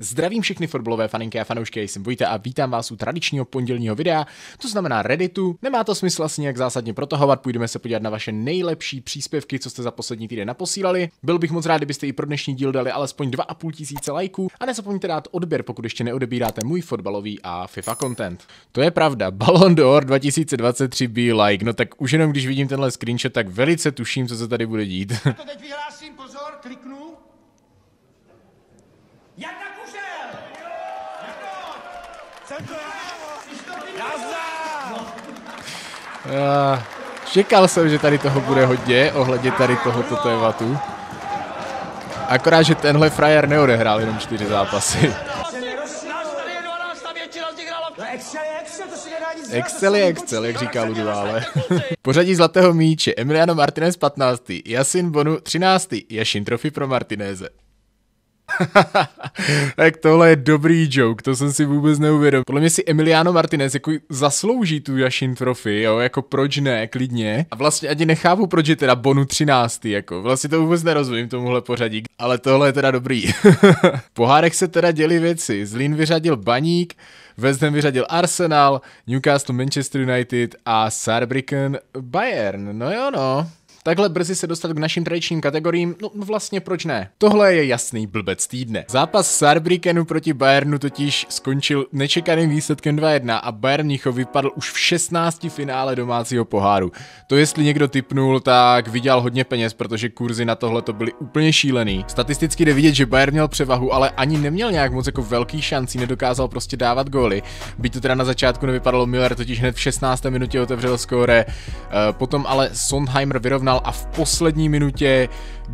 Zdravím všechny fotbalové faninky a fanoušky, jsem Vojta a vítám vás u tradičního pondělního videa, to znamená Redditu. Nemá to smysl asi nějak zásadně protahovat, půjdeme se podívat na vaše nejlepší příspěvky, co jste za poslední týden naposílali. Byl bych moc rád, kdybyste i pro dnešní díl dali alespoň 2,5 tisíce lajků a nezapomeňte dát odběr, pokud ještě neodebíráte můj fotbalový a FIFA content. To je pravda, Ballon d'Or 2023 be like, no tak už jenom když vidím tenhle screenshot, tak velice tuším, co se tady bude dít. A to teď vyhlásím, pozor, kliknu Čekal jsem, že tady toho bude hodně ohledně tady tohoto tématu. Akorát, že tenhle frajer neodehrál jenom čtyři zápasy. Excel je Excel, jak říká Ludovále. Pořadí zlatého míče Emiliano Martinez 15. Jasin Bonu 13. Jašin trofy pro Martineze. tak tohle je dobrý joke, to jsem si vůbec neuvědomil. Podle mě si Emiliano Martinez jako zaslouží tu Jašin trofy, jo, jako proč ne, klidně. A vlastně ani nechápu, proč je teda Bonu 13, jako vlastně to vůbec nerozumím tomuhle pořadí, ale tohle je teda dobrý. Pohárek se teda děli věci, Zlín vyřadil Baník, West Ham vyřadil Arsenal, Newcastle Manchester United a Saarbrücken Bayern. No jo, no. Takhle brzy se dostat k našim tradičním kategoriím, no, no vlastně proč ne? Tohle je jasný blbec týdne. Zápas Sarbrikenu proti Bayernu totiž skončil nečekaným výsledkem 2-1 a Bayern Mnichov vypadl už v 16 finále domácího poháru. To jestli někdo typnul, tak vydělal hodně peněz, protože kurzy na tohle to byly úplně šílený. Statisticky jde vidět, že Bayern měl převahu, ale ani neměl nějak moc jako velký šancí, nedokázal prostě dávat góly. Byť to teda na začátku nevypadalo, Miller totiž hned v 16. minutě otevřel skóre, eh, potom ale Sondheimer vyrovnal dál a v poslední minutě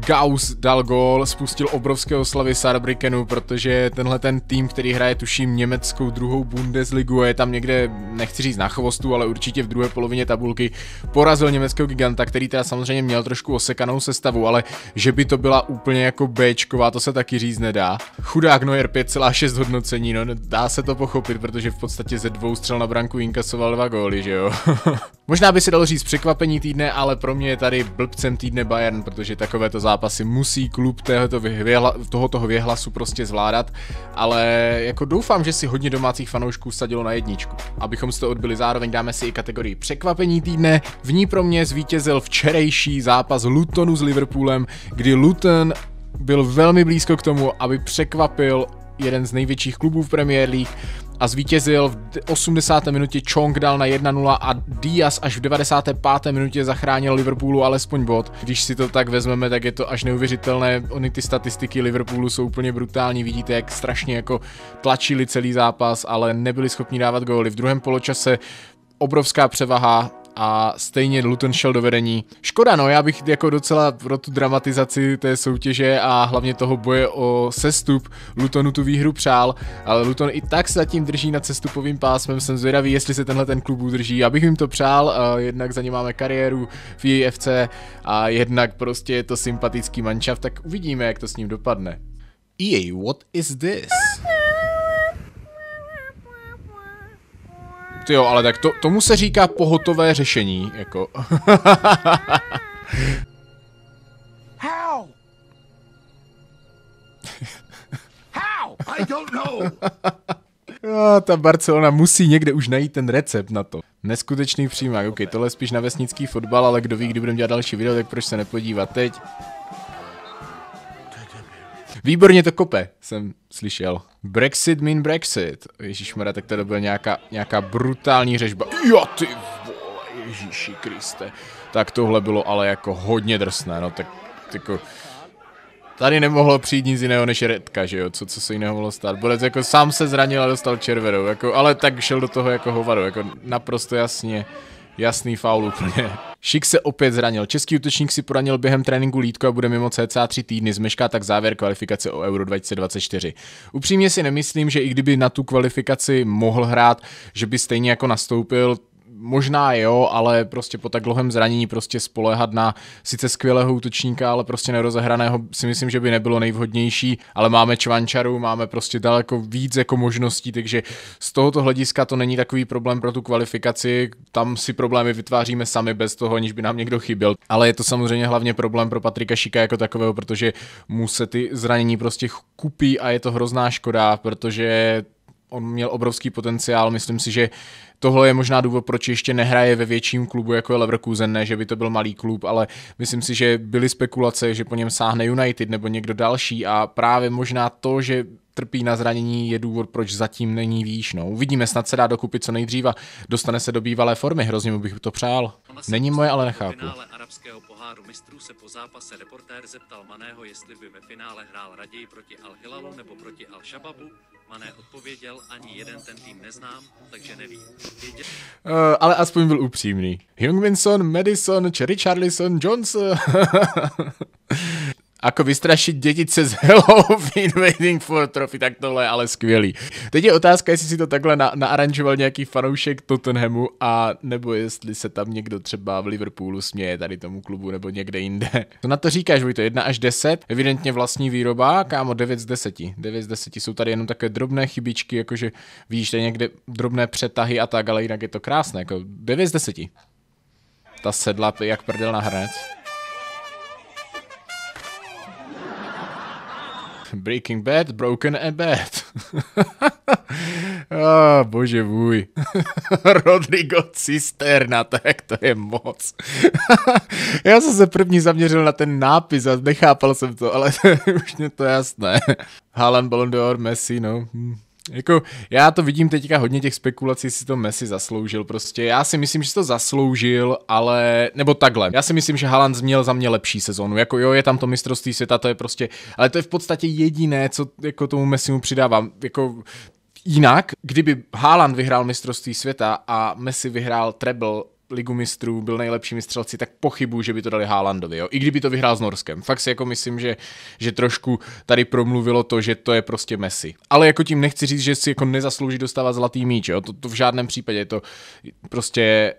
Gauss dal gól, spustil obrovské oslavy Sarbrikenu, protože tenhle ten tým, který hraje tuším německou druhou Bundesligu a je tam někde, nechci říct na chvostu, ale určitě v druhé polovině tabulky, porazil německého giganta, který teda samozřejmě měl trošku osekanou sestavu, ale že by to byla úplně jako Bčková, to se taky říct nedá. Chudák Neuer 5,6 hodnocení, no dá se to pochopit, protože v podstatě ze dvou střel na branku inkasoval dva góly, že jo. Možná by se dalo říct překvapení týdne, ale pro mě je tady blbcem týdne Bayern, protože takovéto zápasy musí klub tohoto, vyhla, tohoto věhlasu prostě zvládat, ale jako doufám, že si hodně domácích fanoušků sadilo na jedničku. Abychom si to odbili zároveň dáme si i kategorii překvapení týdne. V ní pro mě zvítězil včerejší zápas Lutonu s Liverpoolem, kdy Luton byl velmi blízko k tomu, aby překvapil jeden z největších klubů v Premier League a zvítězil. V 80. minutě Chong dal na 1-0 a Diaz až v 95. minutě zachránil Liverpoolu alespoň bod. Když si to tak vezmeme, tak je to až neuvěřitelné. Ony ty statistiky Liverpoolu jsou úplně brutální. Vidíte, jak strašně jako tlačili celý zápas, ale nebyli schopni dávat góly. V druhém poločase obrovská převaha a stejně Luton šel do vedení. Škoda, no, já bych jako docela pro tu dramatizaci té soutěže a hlavně toho boje o sestup Lutonu tu výhru přál, ale Luton i tak se zatím drží nad sestupovým pásmem, jsem zvědavý, jestli se tenhle ten klub udrží, já bych jim to přál, eh, jednak za ně máme kariéru v JFC a jednak prostě je to sympatický manšaft, tak uvidíme, jak to s ním dopadne. EA, what is this? Ty jo, ale tak to, tomu se říká pohotové řešení, jako. How? How? I don't know. Jo, ta Barcelona musí někde už najít ten recept na to. Neskutečný přímák, ok, tohle je spíš na vesnický fotbal, ale kdo ví, kdy budeme dělat další video, tak proč se nepodívat teď. Výborně to kope, jsem slyšel. Brexit mean Brexit. Ježíšmara, tak to byla nějaká, nějaká brutální řežba. Jo ty vole, Ježíši Kriste. Tak tohle bylo ale jako hodně drsné, no tak jako... Tady nemohlo přijít nic jiného než redka, že jo, co, co se jiného mohlo stát. Bolec jako sám se zranil a dostal červenou, jako, ale tak šel do toho jako hovado, jako naprosto jasně, jasný faul úplně. Šik se opět zranil. Český útočník si poranil během tréninku lítko a bude mimo cca 3 týdny, zmešká tak závěr kvalifikace o Euro 2024. Upřímně si nemyslím, že i kdyby na tu kvalifikaci mohl hrát, že by stejně jako nastoupil, možná jo, ale prostě po tak dlouhém zranění prostě spolehat na sice skvělého útočníka, ale prostě nerozehraného si myslím, že by nebylo nejvhodnější, ale máme Čvančaru, máme prostě daleko víc jako možností, takže z tohoto hlediska to není takový problém pro tu kvalifikaci, tam si problémy vytváříme sami bez toho, aniž by nám někdo chyběl. Ale je to samozřejmě hlavně problém pro Patrika Šika jako takového, protože mu se ty zranění prostě kupí a je to hrozná škoda, protože on měl obrovský potenciál, myslím si, že tohle je možná důvod, proč ještě nehraje ve větším klubu, jako je Leverkusen, ne, že by to byl malý klub, ale myslím si, že byly spekulace, že po něm sáhne United nebo někdo další a právě možná to, že trpí na zranění, je důvod, proč zatím není výš. No. Uvidíme, snad se dá dokupit co nejdříve. dostane se do bývalé formy, hrozně mu bych to přál. Není moje, ale nechápu. arabského poháru mistrů se po zápase reportér zeptal Maného, jestli by ve finále hrál raději proti al hilalu nebo proti al shababu Mané odpověděl, ani jeden ten tým neznám, takže nevím. Uh, ale aspoň byl upřímný. Jungminson, Madison, Cherry Charlison, Jones. Ako vystrašit děti cez Halloween Waiting for Trophy, tak tohle je ale skvělý. Teď je otázka, jestli si to takhle na- naaranžoval nějaký fanoušek Tottenhamu a nebo jestli se tam někdo třeba v Liverpoolu směje tady tomu klubu nebo někde jinde. To na to říkáš, to 1 až 10, evidentně vlastní výroba, kámo 9 z 10. 9 z 10 jsou tady jenom také drobné chybičky, jakože víš, tady někde drobné přetahy a tak, ale jinak je to krásné, jako 9 z 10. Ta sedla jak prdel na hranec. Breaking Bad, Broken and Bad. oh, bože můj. Rodrigo Cisterna, tak to je moc. já jsem se první zaměřil na ten nápis a nechápal jsem to, ale už mě to jasné. Haaland, Ballon d'Or, Messi, no. Hm. Jako, já to vidím teďka hodně těch spekulací, si to Messi zasloužil prostě. Já si myslím, že si to zasloužil, ale, nebo takhle. Já si myslím, že Haaland měl za mě lepší sezonu. Jako jo, je tam to mistrovství světa, to je prostě, ale to je v podstatě jediné, co jako tomu Messi mu přidávám. Jako, jinak, kdyby Haaland vyhrál mistrovství světa a Messi vyhrál treble ligu mistrů, byl nejlepšími střelci, tak pochybuju, že by to dali Haalandovi, jo? i kdyby to vyhrál s Norskem. Fakt si jako myslím, že, že trošku tady promluvilo to, že to je prostě Messi. Ale jako tím nechci říct, že si jako nezaslouží dostávat zlatý míč, jo? To, to v žádném případě, to prostě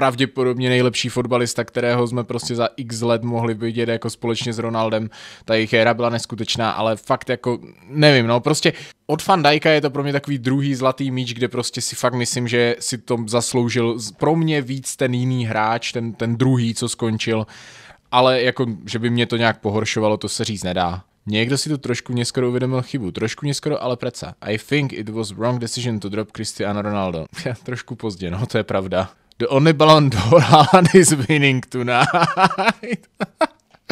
pravděpodobně nejlepší fotbalista, kterého jsme prostě za x let mohli vidět jako společně s Ronaldem. Ta jejich éra byla neskutečná, ale fakt jako nevím, no prostě od Van Dijka je to pro mě takový druhý zlatý míč, kde prostě si fakt myslím, že si to zasloužil pro mě víc ten jiný hráč, ten, ten druhý, co skončil, ale jako, že by mě to nějak pohoršovalo, to se říct nedá. Někdo si tu trošku neskoro uvědomil chybu, trošku neskoro, ale prece. I think it was wrong decision to drop Cristiano Ronaldo. trošku pozdě, no, to je pravda. The only Ballon d'Or Haaland is winning tonight.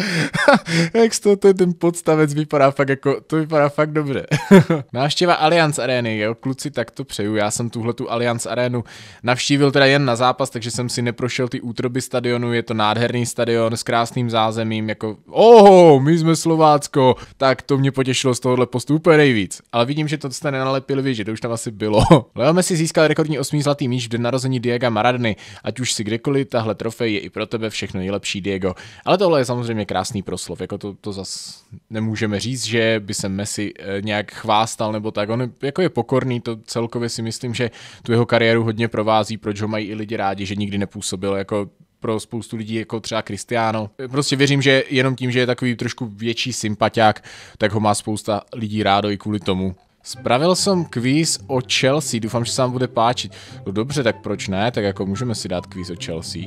Jak to to je ten podstavec vypadá fakt jako, to vypadá fakt dobře. Návštěva Allianz Areny, jo, kluci, tak to přeju. Já jsem tuhle tu Allianz Arenu navštívil teda jen na zápas, takže jsem si neprošel ty útroby stadionu, je to nádherný stadion s krásným zázemím, jako, oh, my jsme Slovácko, tak to mě potěšilo z tohohle postu úplně nejvíc. Ale vidím, že to jste nenalepili vy, že to už tam asi bylo. Leo Messi získal rekordní osmý zlatý míč v den narození Diego Maradny, ať už si kdekoliv, tahle trofej je i pro tebe všechno nejlepší, Diego. Ale tohle je samozřejmě krásný proslov, jako to, to zas nemůžeme říct, že by se Messi eh, nějak chvástal nebo tak, on jako je pokorný, to celkově si myslím, že tu jeho kariéru hodně provází, proč ho mají i lidi rádi, že nikdy nepůsobil jako pro spoustu lidí, jako třeba Cristiano. Prostě věřím, že jenom tím, že je takový trošku větší sympatiák, tak ho má spousta lidí rádo i kvůli tomu. Spravil jsem kvíz o Chelsea, doufám, že se vám bude páčit. No dobře, tak proč ne, tak jako můžeme si dát kvíz o Chelsea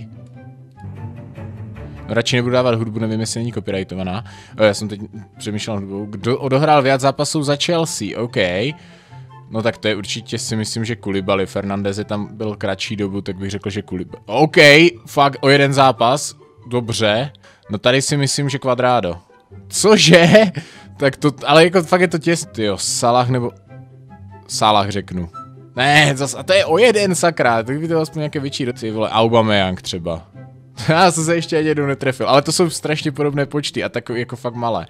radši nebudu dávat hudbu, nevím, jestli není copyrightovaná. Eh, já jsem teď přemýšlel hudbou. Kdo odohrál viac zápasů za Chelsea? OK. No tak to je určitě si myslím, že Kulibaly. Fernandez je tam byl kratší dobu, tak bych řekl, že Kulibaly. OK, fakt o jeden zápas. Dobře. No tady si myslím, že Quadrado. Cože? Tak to, ale jako fakt je to těsný. Jo, Salah nebo... Salah řeknu. Ne, zase, a to je o jeden sakra, tak by to aspoň nějaké větší, roci, vole, Aubameyang třeba. Já jsem se ještě ani jednou netrefil, ale to jsou strašně podobné počty a takové jako fakt malé.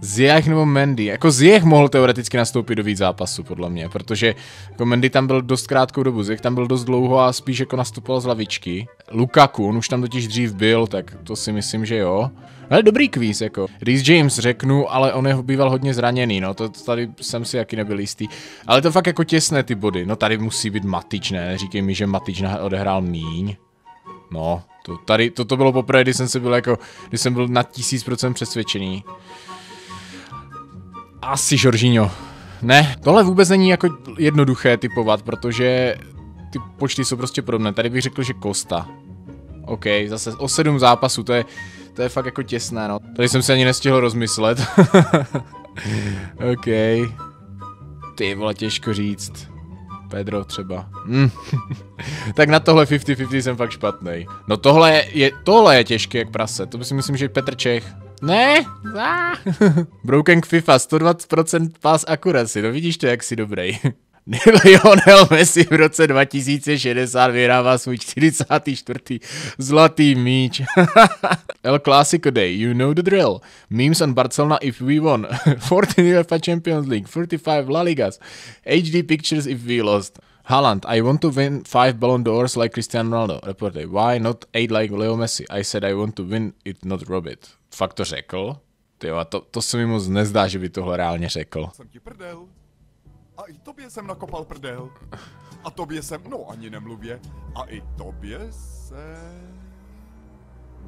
Ziyech nebo Mendy. Jako Ziyech mohl teoreticky nastoupit do víc zápasu, podle mě, protože jako Mendy tam byl dost krátkou dobu, Ziyech tam byl dost dlouho a spíš jako nastupoval z lavičky. Lukaku, on už tam totiž dřív byl, tak to si myslím, že jo. Ale dobrý kvíz, jako. Reese James řeknu, ale on je býval hodně zraněný, no, to, to tady jsem si jaký nebyl jistý. Ale to fakt jako těsné ty body, no tady musí být Matič, ne? Říkej mi, že Matič odehrál míň. No, to tady, toto to bylo poprvé, kdy jsem se byl jako, kdy jsem byl na tisíc procent přesvědčený. Asi Žoržíňo. Ne, tohle vůbec není jako jednoduché typovat, protože ty počty jsou prostě podobné. Tady bych řekl, že Kosta. OK, zase o sedm zápasů, to je, to je fakt jako těsné, no. Tady jsem se ani nestihl rozmyslet. OK. Ty vole, těžko říct. Pedro třeba. Mm. tak na tohle 50-50 jsem fakt špatný. No tohle je, tohle je těžké jak prase, to si myslím, že Petr Čech. Ne, ah. Broken FIFA, 120% pass accuracy, no vidíš to, jak jsi dobrý. Lionel Messi v roce 2060 vyhrává svůj 44. zlatý míč. El Clásico Day, you know the drill. Memes on Barcelona if we won. 14 UEFA Champions League, 35 La Ligas. HD pictures if we lost. Haaland, I want to win 5 Ballon d'Ors like Cristiano Ronaldo. Reporter, why not 8 like Leo Messi? I said I want to win it, not rob it. Fakt to řekl? Tyjo, to, to se mi moc nezdá, že by tohle reálně řekl. Jsem ti prdel. A i tobě jsem nakopal prdel. A tobě jsem, no ani nemluvě. A i tobě jsem...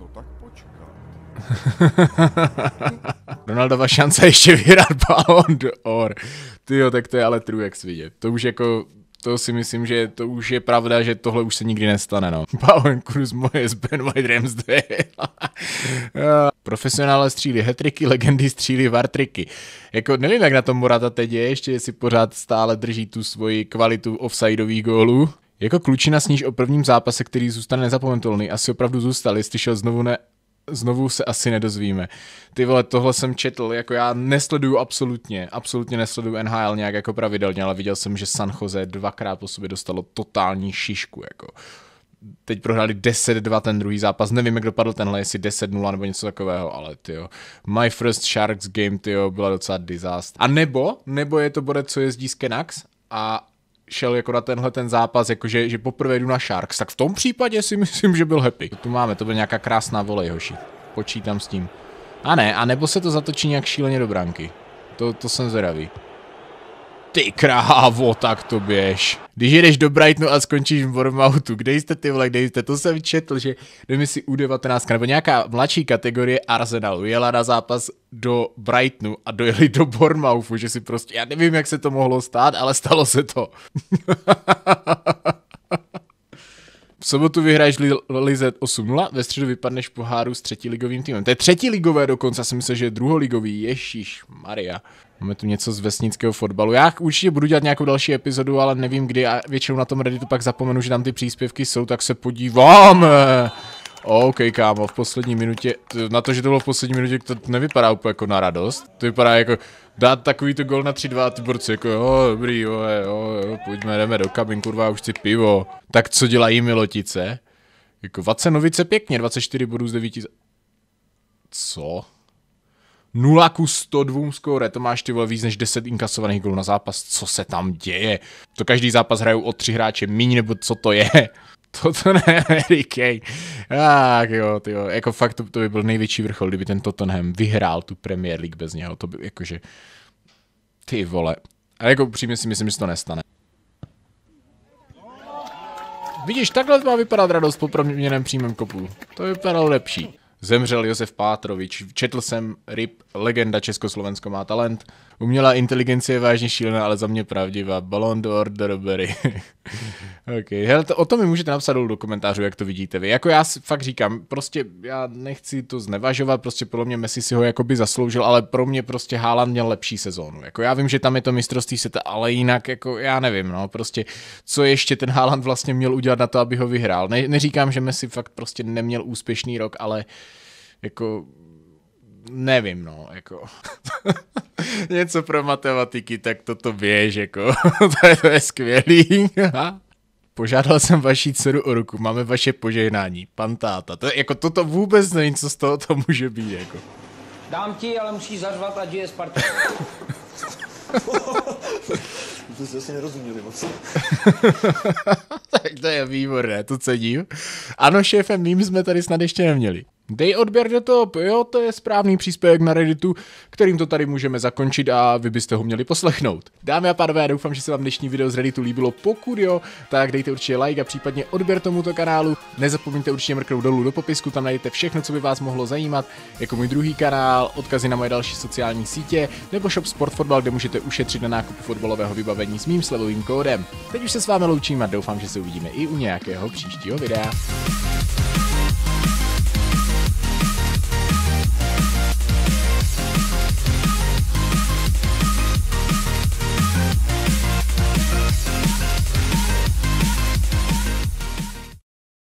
No tak počkat. Donaldova šance ještě vyhrát Ballon d'Or. jo, tak to je ale truex vidět. To už jako to si myslím, že to už je pravda, že tohle už se nikdy nestane, no. Ballon Cruz moje z Ben White Ramsdale. Profesionále střílí hetriky, legendy střílí vartriky. Jako nevím, jak na tom Morata teď je, ještě si pořád stále drží tu svoji kvalitu offsideových gólů. Jako klučina sníž o prvním zápase, který zůstane nezapomenutelný, asi opravdu zůstal, jestli šel znovu ne, znovu se asi nedozvíme. Ty vole, tohle jsem četl, jako já nesleduju absolutně, absolutně nesleduju NHL nějak jako pravidelně, ale viděl jsem, že San Jose dvakrát po sobě dostalo totální šišku, jako. Teď prohráli 10-2 ten druhý zápas, nevím, jak dopadl tenhle, jestli 10-0 nebo něco takového, ale jo. My first Sharks game, jo, byla docela disaster. A nebo, nebo je to bude, co jezdí z Canucks a šel jako na tenhle ten zápas, jakože že poprvé jdu na Sharks, tak v tom případě si myslím, že byl happy. Tu máme, to byl nějaká krásná volej, hoši. Počítám s tím. A ne, a nebo se to zatočí nějak šíleně do branky. To, to jsem zvědavý. Ty krávo, tak to běž. Když jedeš do Brightonu a skončíš v Bournemouthu, kde jste ty vole, kde jste, to jsem četl, že nevím si U19 nebo nějaká mladší kategorie Arsenalu jela na zápas do Brightonu a dojeli do Bournemouthu, že si prostě, já nevím, jak se to mohlo stát, ale stalo se to. V sobotu vyhraješ Lizet 8-0, ve středu vypadneš poháru s třetí ligovým týmem. To je třetí ligové dokonce, já jsem myslel, že je druholigový, ježíš Maria. Máme tu něco z vesnického fotbalu. Já určitě budu dělat nějakou další epizodu, ale nevím kdy a většinou na tom Redditu pak zapomenu, že tam ty příspěvky jsou, tak se podívám. OK, kámo, v poslední minutě, na to, že to bylo v poslední minutě, to nevypadá úplně jako na radost. To vypadá jako dát takovýto gol na 3-2 a ty borci jako jo, dobrý, jo, jo, jo, pojďme, jdeme do kabin, kurva, už si pivo. Tak co dělají Milotice? Jako Vacenovice pěkně, 24 bodů z 9. Co? 0 ku 102 skóre, to máš ty vole víc než 10 inkasovaných gólů na zápas, co se tam děje? To každý zápas hrajou o tři hráče míň, nebo co to je? To ne, Harry Kane. Tak jo, ty jo. Jako fakt to, to by byl největší vrchol, kdyby ten Tottenham vyhrál tu Premier League bez něho. To by jakože... Ty vole. A jako upřímně si myslím, že to nestane. Vidíš, takhle má vypadat radost po proměněném přímém kopu. To vypadalo lepší zemřel Josef Pátrovič. Četl jsem RIP, legenda Československo má talent, Umělá inteligence je vážně šílená, ale za mě pravdivá. Ballon d'Or do Robery. ok, Hele, to, o tom mi můžete napsat dolů do komentářů, jak to vidíte vy. Jako já fakt říkám, prostě já nechci to znevažovat, prostě podle mě Messi si ho jakoby zasloužil, ale pro mě prostě Haaland měl lepší sezónu. Jako já vím, že tam je to mistrovství světa, ale jinak jako já nevím, no, prostě co ještě ten Haaland vlastně měl udělat na to, aby ho vyhrál. Ne, neříkám, že Messi fakt prostě neměl úspěšný rok, ale jako nevím, no, jako. Něco pro matematiky, tak toto běž, jako. to, je, to je skvělý. Požádal jsem vaší dceru o ruku, máme vaše požehnání, pan táta. To, jako toto vůbec není, co z toho to může být, jako. Dám ti, ale musí zařvat, ať je Sparta. to si asi nerozuměli moc. tak to je výborné, to cením. Ano, šéfem mým jsme tady snad ještě neměli. Dej odběr do top, jo, to je správný příspěvek na Redditu, kterým to tady můžeme zakončit a vy byste ho měli poslechnout. Dámy a pánové, já doufám, že se vám dnešní video z Redditu líbilo. Pokud jo, tak dejte určitě like a případně odběr tomuto kanálu. Nezapomeňte určitě mrknout dolů do popisku, tam najdete všechno, co by vás mohlo zajímat, jako můj druhý kanál, odkazy na moje další sociální sítě nebo shop Sport Fotbal, kde můžete ušetřit na nákupu fotbalového vybavení s mým slevovým kódem. Teď už se s vámi loučím a doufám, že se uvidíme i u nějakého příštího videa.